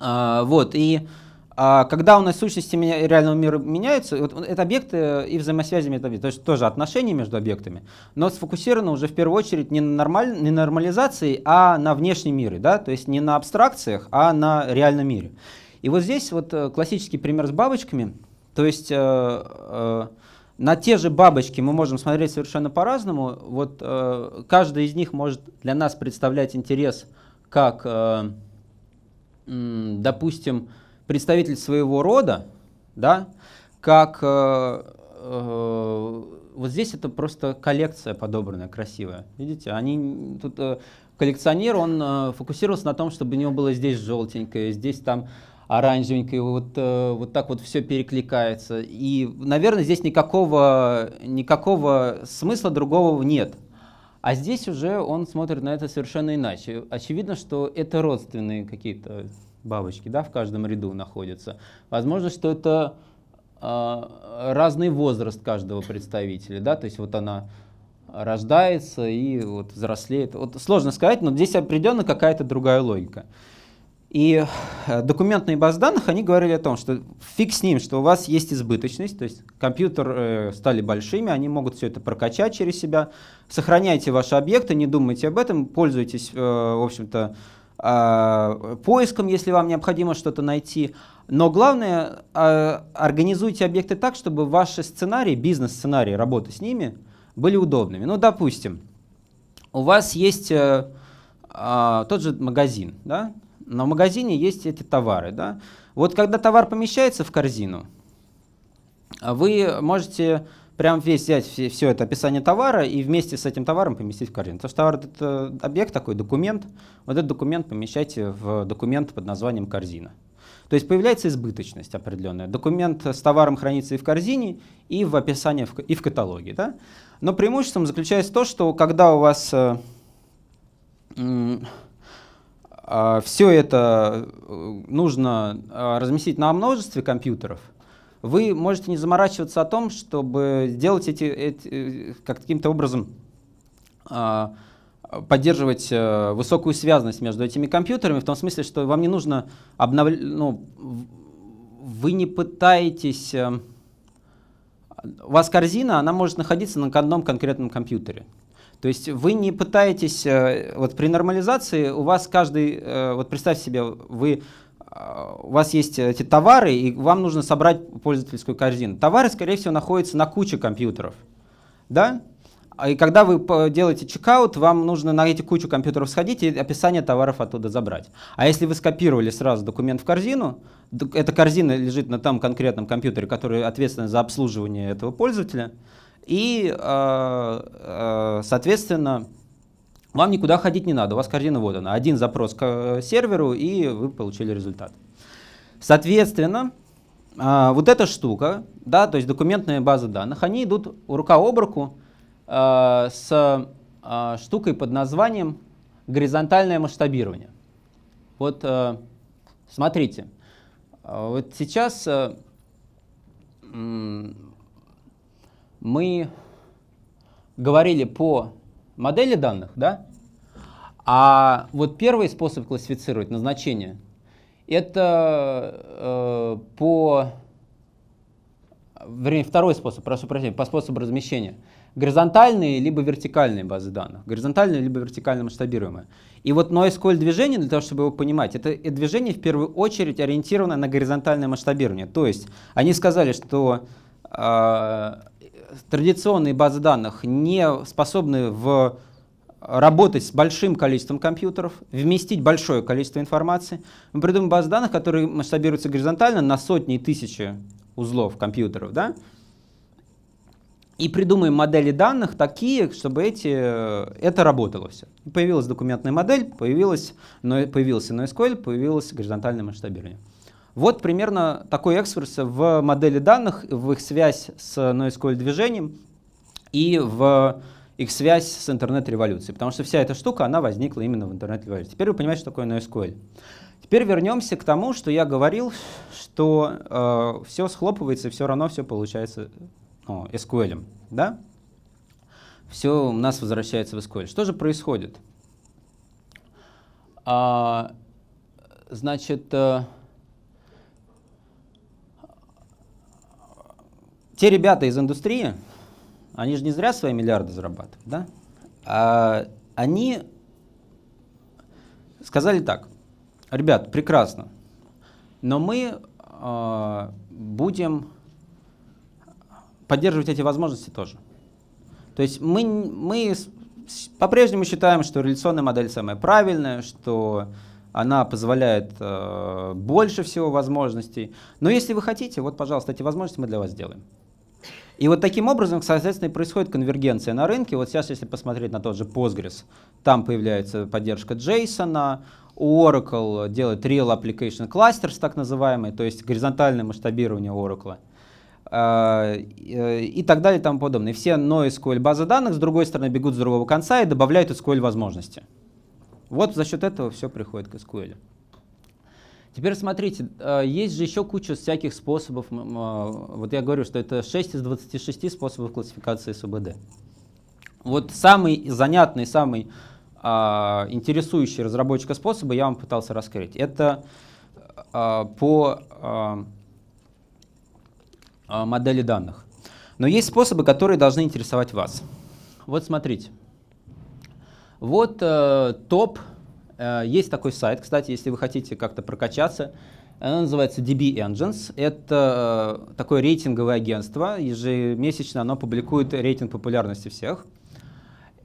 Speaker 1: А, вот, и а когда у нас сущности меня, реального мира меняются, вот это объекты э, и взаимосвязи между объектами, то есть тоже отношения между объектами, но сфокусировано уже в первую очередь не на нормаль, не нормализации, а на внешнем мире, да? то есть не на абстракциях, а на реальном мире. И вот здесь вот э, классический пример с бабочками, то есть э, э, на те же бабочки мы можем смотреть совершенно по-разному, вот э, каждая из них может для нас представлять интерес как, э, допустим, э, представитель своего рода, да, как э, э, вот здесь это просто коллекция подобранная, красивая. Видите, они тут э, коллекционер, он э, фокусировался на том, чтобы у него было здесь желтенькое, здесь там оранжевенькое, вот, э, вот так вот все перекликается. И, наверное, здесь никакого, никакого смысла другого нет. А здесь уже он смотрит на это совершенно иначе. Очевидно, что это родственные какие-то бабочки, да, в каждом ряду находятся. Возможно, что это э, разный возраст каждого представителя, да, то есть вот она рождается и вот взрослеет. Вот сложно сказать, но здесь определенно какая-то другая логика. И э, документные базы данных, они говорили о том, что фиг с ним, что у вас есть избыточность, то есть компьютеры э, стали большими, они могут все это прокачать через себя. Сохраняйте ваши объекты, не думайте об этом, пользуйтесь, э, в общем-то, Э, поиском, если вам необходимо что-то найти. Но главное, э, организуйте объекты так, чтобы ваши сценарии, бизнес-сценарии работы с ними были удобными. Ну, допустим, у вас есть э, тот же магазин, да? но в магазине есть эти товары. Да? Вот когда товар помещается в корзину, вы можете прям весь взять все, все это описание товара и вместе с этим товаром поместить в корзину. Потому что товар — это объект такой, документ. Вот этот документ помещайте в документ под названием «корзина». То есть появляется избыточность определенная. Документ с товаром хранится и в корзине, и в описании, и в каталоге. Да? Но преимуществом заключается то, что когда у вас э, а, э, все это нужно а, разместить на множестве компьютеров, вы можете не заморачиваться о том, чтобы сделать эти, эти э, как каким-то образом а, поддерживать э, высокую связность между этими компьютерами, в том смысле, что вам не нужно обновлять, ну, вы не пытаетесь, э, у вас корзина, она может находиться на одном конкретном компьютере. То есть вы не пытаетесь, вот при нормализации у вас каждый, вот представьте себе, вы у вас есть эти товары, и вам нужно собрать пользовательскую корзину. Товары, скорее всего, находятся на куче компьютеров. Да? А и когда вы делаете чекаут, вам нужно на эти кучу компьютеров сходить и описание товаров оттуда забрать. А если вы скопировали сразу документ в корзину, эта корзина лежит на том конкретном компьютере, который ответственен за обслуживание этого пользователя, и, а, а, соответственно, вам никуда ходить не надо, у вас корзина вот она. Один запрос к э, серверу, и вы получили результат. Соответственно, а, вот эта штука, да, то есть документные базы данных, они идут рука об руку э, с а, штукой под названием горизонтальное масштабирование. Вот э, смотрите, вот сейчас мы говорили по модели данных, да? А вот первый способ классифицировать назначение – это э, по… Вернее, второй способ, прошу прощения, по способу размещения. Горизонтальные либо вертикальные базы данных. Горизонтальные либо вертикально масштабируемые. И вот NoSQL движение, для того, чтобы его понимать, это движение в первую очередь ориентировано на горизонтальное масштабирование. То есть они сказали, что э, традиционные базы данных не способны в э, работать с большим количеством компьютеров, вместить большое количество информации. Мы придумали базы данных, которые масштабируются горизонтально на сотни и тысячи узлов компьютеров. Да? И придумаем модели данных такие, чтобы эти, э, это работало все. Появилась документная модель, появилась, но, появился NoSQL, появилось горизонтальное масштабирование. Вот примерно такой экскурс в модели данных, в их связь с NoSQL движением и в их связь с интернет-революцией. Потому что вся эта штука, она возникла именно в интернет-революции. Теперь вы понимаете, что такое NoSQL. Теперь вернемся к тому, что я говорил, что э, все схлопывается и все равно все получается ну, SQL. Да? Все у нас возвращается в SQL. Что же происходит? А, значит... Э, те ребята из индустрии, они же не зря свои миллиарды зарабатывают, да? А, они сказали так, ребят, прекрасно, но мы э, будем поддерживать эти возможности тоже. То есть мы, мы по-прежнему считаем, что реляционная модель самая правильная, что она позволяет э, больше всего возможностей. Но если вы хотите, вот, пожалуйста, эти возможности мы для вас сделаем. И вот таким образом, соответственно, и происходит конвергенция на рынке. Вот сейчас, если посмотреть на тот же Postgres, там появляется поддержка JSON, у Oracle делает Real Application Clusters, так называемые, то есть горизонтальное масштабирование Oracle. Э, э, и так далее и тому подобное. Все NoSQL базы данных, с другой стороны, бегут с другого конца и добавляют SQL возможности. Вот за счет этого все приходит к SQL. Теперь смотрите, э, есть же еще куча всяких способов. Э, вот я говорю, что это 6 из 26 способов классификации СУБД. Вот самый занятный, самый а, интересующий разработчика способа я вам пытался раскрыть. Это э, по а, а, модели данных. Но есть способы, которые должны интересовать вас. Вот смотрите. Вот э, топ Э, есть такой сайт, кстати, если вы хотите как-то прокачаться, она называется DB Engines. Это э, такое рейтинговое агентство. Ежемесячно оно публикует рейтинг популярности всех.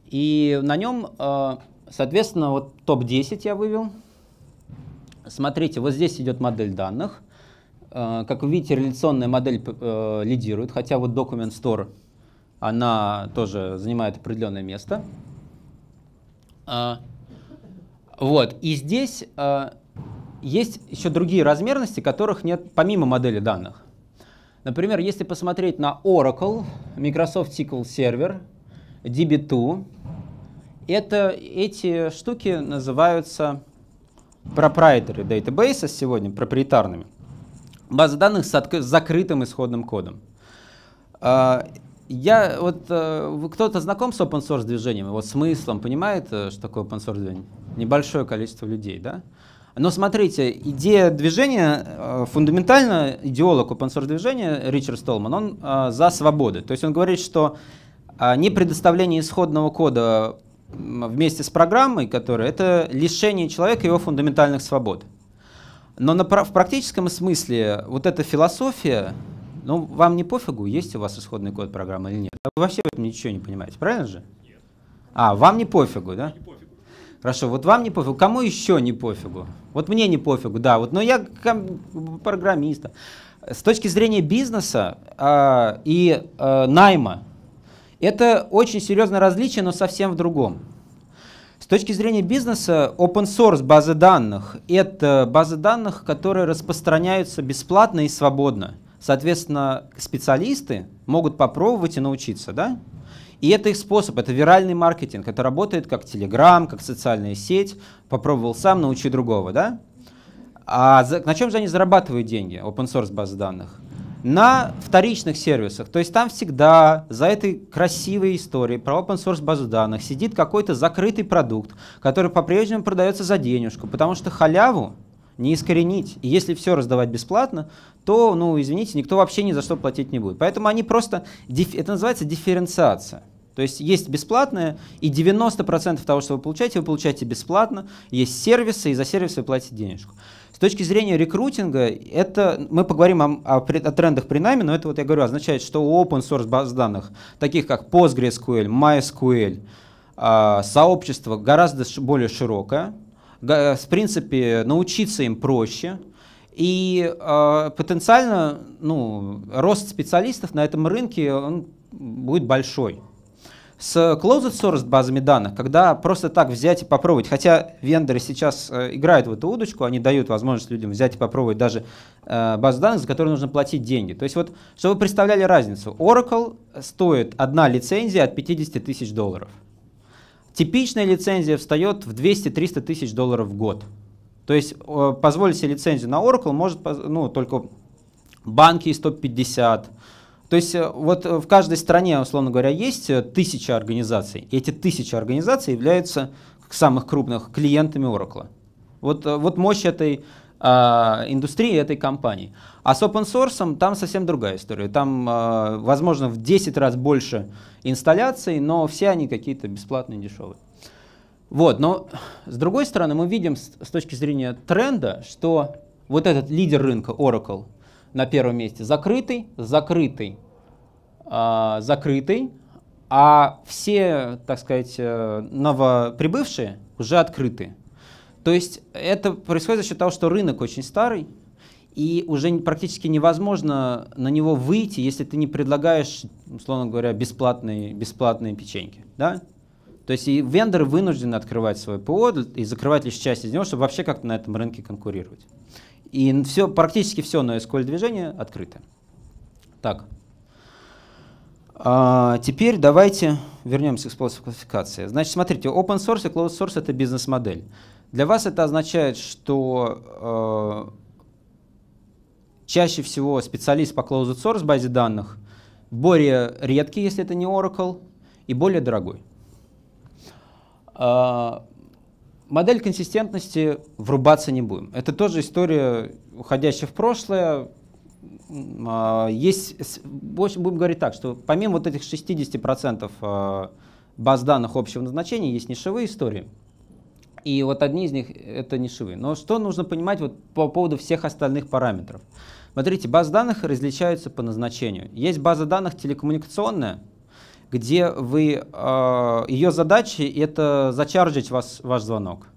Speaker 1: И на нем, э, соответственно, вот топ-10 я вывел. Смотрите, вот здесь идет модель данных. Как вы видите, реляционная модель лидирует, хотя вот Document Store, она тоже занимает определенное место. Вот, и здесь э, есть еще другие размерности, которых нет помимо модели данных. Например, если посмотреть на Oracle, Microsoft SQL Server, DB2, это, эти штуки называются proprietary databases сегодня, проприетарными. Базы данных с, с закрытым исходным кодом. Э, я вот э, кто-то знаком с open source движением, вот смыслом, понимает, э, что такое open source движение? Небольшое количество людей, да? Но смотрите, идея движения, э, фундаментально идеолог open source движения Ричард Столман, он за свободы. То есть он говорит, что не предоставление исходного кода вместе с программой, которая это лишение человека его фундаментальных свобод. Но на, в практическом смысле вот эта философия, ну, вам не пофигу, есть у вас исходный код программы или нет. Вы вообще в этом ничего не понимаете, правильно же? Нет. А, вам не пофигу, да? Не пофигу. Хорошо, вот вам не пофигу, кому еще не пофигу? Вот мне не пофигу, да, вот, но я программист. С точки зрения бизнеса э, и э, найма, это очень серьезное различие, но совсем в другом. С точки зрения бизнеса, open source базы данных – это базы данных, которые распространяются бесплатно и свободно. Соответственно, специалисты могут попробовать и научиться, да? И это их способ, это виральный маркетинг. Это работает как Telegram, как социальная сеть. Попробовал сам, научи другого, да? А за, на чем же они зарабатывают деньги, open source баз данных? На вторичных сервисах. То есть там всегда за этой красивой историей про open source базу данных сидит какой-то закрытый продукт, который по-прежнему продается за денежку, потому что халяву не искоренить. И если все раздавать бесплатно, то, ну, извините, никто вообще ни за что платить не будет. Поэтому они просто, это называется дифференциация. То есть есть бесплатное, и 90% того, что вы получаете, вы получаете бесплатно. Есть сервисы, и за сервисы вы платите денежку. С точки зрения рекрутинга, это мы поговорим о, о, о трендах при нами, но это вот я говорю, означает, что у open source баз данных, таких как PostgreSQL, MySQL, а, сообщество гораздо более широкое, Э, в принципе, научиться им проще, и э, потенциально ну, рост специалистов на этом рынке он будет большой. С closed source базами данных, когда просто так взять и попробовать, хотя вендоры сейчас э, играют в эту удочку, они дают возможность людям взять и попробовать даже э, базу данных, за которые нужно платить деньги. То есть вот, чтобы вы представляли разницу, Oracle стоит одна лицензия от 50 тысяч долларов – Типичная лицензия встает в 200-300 тысяч долларов в год. То есть э, позволить себе лицензию на Oracle может ну, только банки из топ-50. То есть э, вот в каждой стране, условно говоря, есть э, тысяча организаций. И эти тысячи организаций являются самых крупных клиентами Oracle. Вот, вот мощь этой э, индустрии, этой компании. А с open source там совсем другая история. Там, а, возможно, в 10 раз больше инсталляций, но все они какие-то бесплатные, дешевые. Вот, но с другой стороны, мы видим с, точки зрения тренда, что вот этот лидер рынка, Oracle, на первом месте закрытый, закрытый, а, закрытый, а все, так сказать, э, новоприбывшие уже открыты. То есть это происходит за счет того, что рынок очень старый, и уже практически невозможно на него выйти, если ты не предлагаешь, условно говоря, бесплатные, бесплатные печеньки. Да? То есть и вендоры вынуждены открывать свой ПО и закрывать лишь часть из него, чтобы вообще как-то на этом рынке конкурировать. И все, практически все на SQL движение открыто. Так. А, теперь давайте вернемся к способу классификации. Значит, смотрите, open source и closed source — это бизнес-модель. Для вас это означает, что э, Чаще всего специалист по closed source базе данных более редкий, если это не Oracle, и более дорогой. А, модель консистентности врубаться не будем. Это тоже история, уходящая в прошлое. А, есть, будем говорить так, что помимо вот этих 60% а, баз данных общего назначения есть нишевые истории – и вот одни из них это не шивы. Но что нужно понимать вот по поводу всех остальных параметров? Смотрите, базы данных различаются по назначению. Есть база данных телекоммуникационная, где вы, э, ее задача это зачаржить вас, ваш звонок.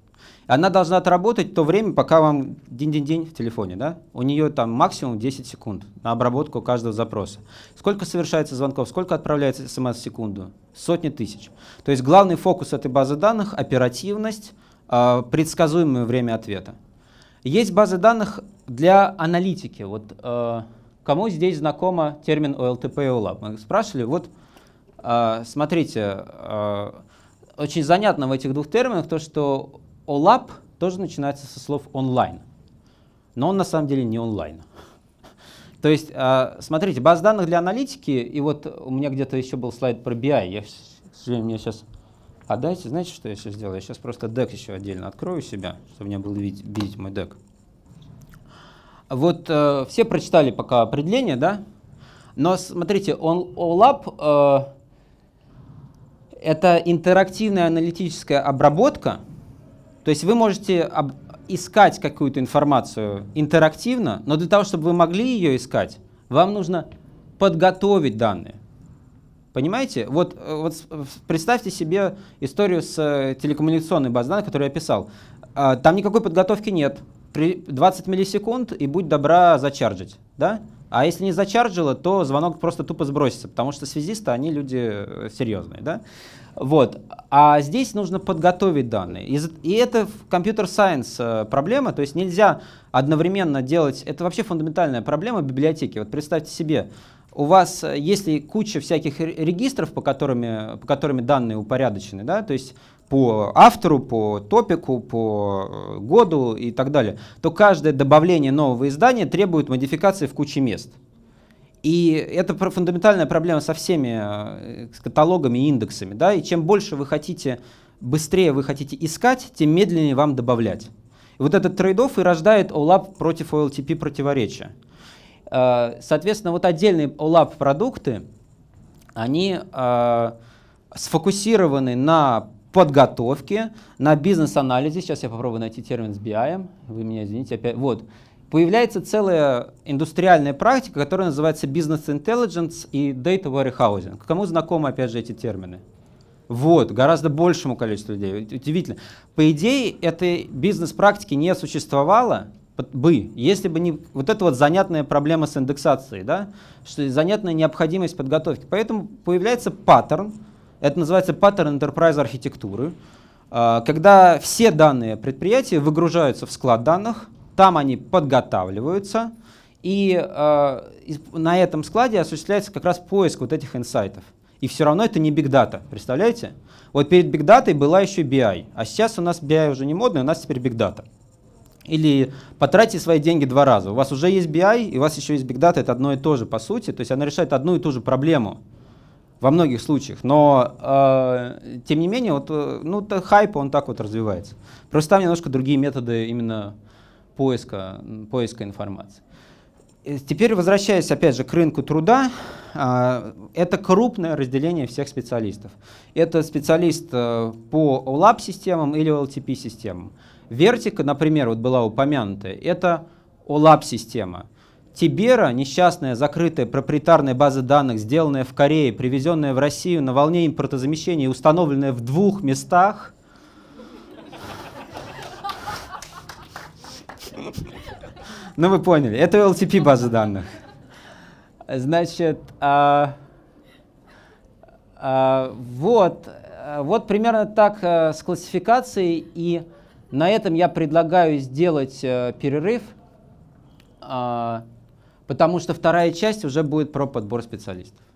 Speaker 1: Она должна отработать то время, пока вам день-день-день в телефоне. Да? У нее там максимум 10 секунд на обработку каждого запроса. Сколько совершается звонков, сколько отправляется смс в секунду? Сотни тысяч. То есть главный фокус этой базы данных — оперативность, а, предсказуемое время ответа. Есть базы данных для аналитики. Вот э, кому здесь знакомо термин OLTP и OLAP? Мы спрашивали, вот э, смотрите, э, очень занятно в этих двух терминах то, что OLAP тоже начинается со слов онлайн, но он на самом деле не онлайн. То есть, смотрите, баз данных для аналитики, и вот у меня где-то еще был слайд про BI, я, к сожалению, меня сейчас а дайте, знаете, что я сейчас сделаю? Я сейчас просто дек еще отдельно открою себя, чтобы мне было видеть, видеть мой дек. Вот э, все прочитали пока определение, да? Но смотрите, он, OLAP э, это интерактивная аналитическая обработка. То есть вы можете об, искать какую-то информацию интерактивно, но для того, чтобы вы могли ее искать, вам нужно подготовить данные. Понимаете? Вот, э, вот представьте себе историю с э, телекоммуникационной базой данных, которую я писал. А, там никакой подготовки нет. 20 миллисекунд и будь добра зачарджить. Да? А если не зачарджила, то звонок просто тупо сбросится, потому что связисты, они люди э, серьезные. Да? Вот. А здесь нужно подготовить данные. И, и это компьютер-сайенс проблема, то есть нельзя одновременно делать... Это вообще фундаментальная проблема библиотеки. Вот представьте себе, у вас, э, есть ли куча всяких регистров, по, которыми, по которыми данные упорядочены, да, то есть по автору, по топику, по э, году и так далее, то каждое добавление нового издания требует модификации в куче мест. И это фундаментальная проблема со всеми э, с каталогами и индексами. Да? И чем больше вы хотите, быстрее вы хотите искать, тем медленнее вам добавлять. И вот этот трейд и рождает OLAP против OLTP противоречия. Э, соответственно, вот отдельные лаб-продукты, они э, сфокусированы на подготовке, на бизнес-анализе. Сейчас я попробую найти термин с BI. Вы меня извините опять. Вот. Появляется целая индустриальная практика, которая называется Business Intelligence и Data Warehousing. Кому знакомы, опять же, эти термины? Вот, гораздо большему количеству людей. Удивительно. По идее, этой бизнес-практики не существовало, бы, если бы не вот эта вот занятная проблема с индексацией, да, что занятная необходимость подготовки. Поэтому появляется паттерн, это называется паттерн enterprise архитектуры, а, когда все данные предприятия выгружаются в склад данных, там они подготавливаются, и а, на этом складе осуществляется как раз поиск вот этих инсайтов. И все равно это не Big Data, представляете? Вот перед Big Data была еще BI, а сейчас у нас BI уже не модный, у нас теперь Big Data. Или потратьте свои деньги два раза. У вас уже есть BI, и у вас еще есть Big Data, это одно и то же по сути. То есть она решает одну и ту же проблему во многих случаях. Но, э, тем не менее, вот, э, ну, то хайп, он так вот развивается. Просто там немножко другие методы именно поиска, поиска информации. Э, теперь возвращаясь опять же к рынку труда, э, это крупное разделение всех специалистов. Это специалист по OLAP-системам или OLTP-системам. Вертика, например, вот была упомянутая, это OLAP-система. А Тибера, несчастная закрытая проприетарная база данных, сделанная в Корее, привезенная в Россию на волне импортозамещения и установленная в двух местах, ну вы поняли, это LTP база данных. Значит, а, а, вот, вот примерно так э, с классификацией и на этом я предлагаю сделать э, перерыв, э, потому что вторая часть уже будет про подбор специалистов.